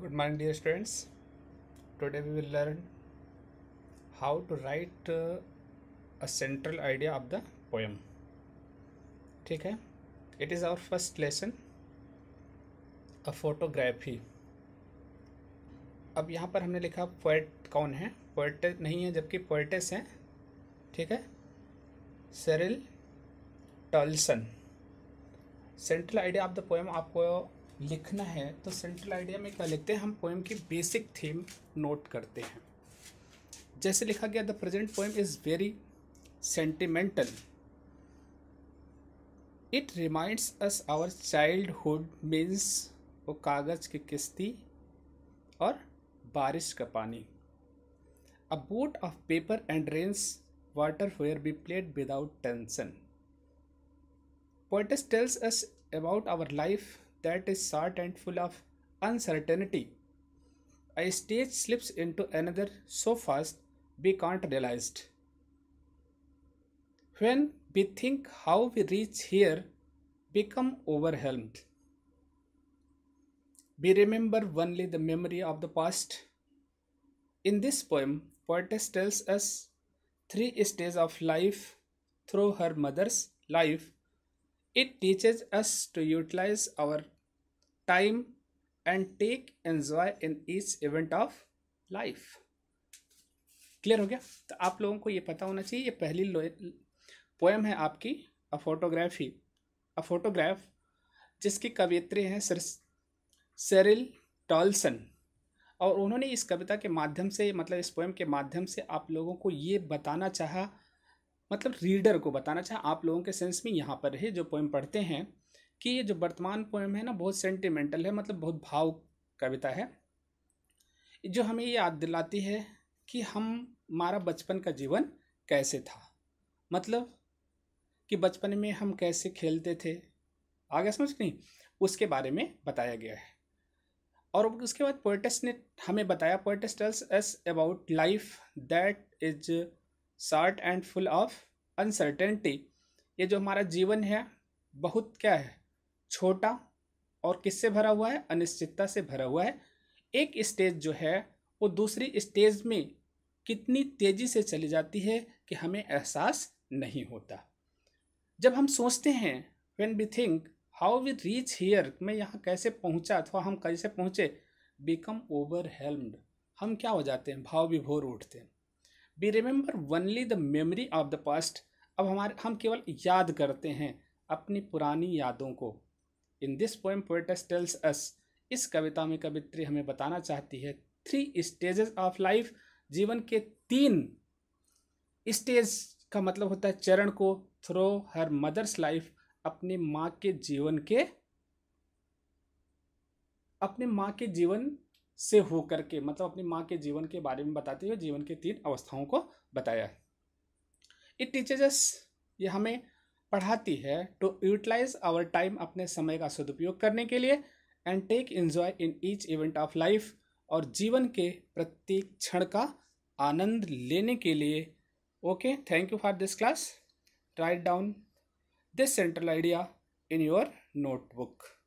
good morning dear students today we will learn how to write uh, a central idea of the poem ठीक है it is our first lesson a photography अब यहाँ पर हमने लिखा poet कौन है पोएट नहीं है जबकि पोएटेस हैं ठीक है Cheryl Tolson central idea of the poem आपको लिखना है तो सेंट्रल आइडिया में क्या लिखते हैं हम पोएम की बेसिक थीम नोट करते हैं जैसे लिखा गया the present poem is very sentimental it reminds us our childhood means वो कागज़ की किस्ती और बारिश का पानी a boat of paper and rains water fair be played without tension poetess tells us about our life that is short and full of uncertainty. A stage slips into another so fast we can't realize it. When we think how we reach here, become overwhelmed. We remember only the memory of the past. In this poem, poetess tells us three stages of life through her mother's life. It teaches us to utilize our time and take enjoy in each event of life clear हो गया तो आप लोगों को ये पता होना चाहिए ये पहली पोएम है आपकी अ फोटोग्राफी अ फोटोग्राफ जिसकी कवियत्री हैं सर सेरिल टॉल्सन और उन्होंने इस कविता के माध्यम से मतलब इस पोएम के माध्यम से आप लोगों को ये बताना चाहा मतलब रीडर को बताना चाहा आप लोगों के सेंस में यहाँ पर है जो पोएम पढ़ते हैं कि ये जो वर्तमान पोएम है ना बहुत सेंटिमेंटल है मतलब बहुत भाव कविता है जो हमें ये याद दिलाती है कि हम हमारा बचपन का जीवन कैसे था मतलब कि बचपन में हम कैसे खेलते थे आगे समझ नहीं उसके बारे में बताया गया है और उसके बाद पोइटस ने हमें बताया poetess tells us about life that is short and full of uncertainty ये जो हमारा जीवन है बहुत क्या है छोटा और किससे भरा हुआ है अनिश्चितता से भरा हुआ है एक स्टेज जो है वो दूसरी स्टेज में कितनी तेज़ी से चली जाती है कि हमें एहसास नहीं होता जब हम सोचते हैं when we think how we reach here मैं यहाँ कैसे पहुँचा अथवा हम कैसे पहुँचे बिकम ओवर हेल्म्ड हम क्या हो जाते हैं भाव विभोर उठते हैं we remember only the memory of the past अब हमारे हम केवल याद करते हैं अपनी पुरानी यादों को in this poem poets tells us इस कविता में कवित्री हमें बताना चाहती है थ्री स्टेजेस ऑफ लाइफ जीवन के तीन स्टेज का मतलब होता है चरण को थ्रो हर मदर्स लाइफ अपने माँ के जीवन के अपने माँ के जीवन से होकर के मतलब अपनी माँ के जीवन के बारे में बताते हुए जीवन के तीन अवस्थाओं को बताया इट टीचेजस ये हमें पढ़ाती है टू यूटिलाइज आवर टाइम अपने समय का सदुपयोग करने के लिए and take enjoy in each event of life और जीवन के प्रत्येक क्षण का आनंद लेने के लिए okay thank you for this class write down this central idea in your notebook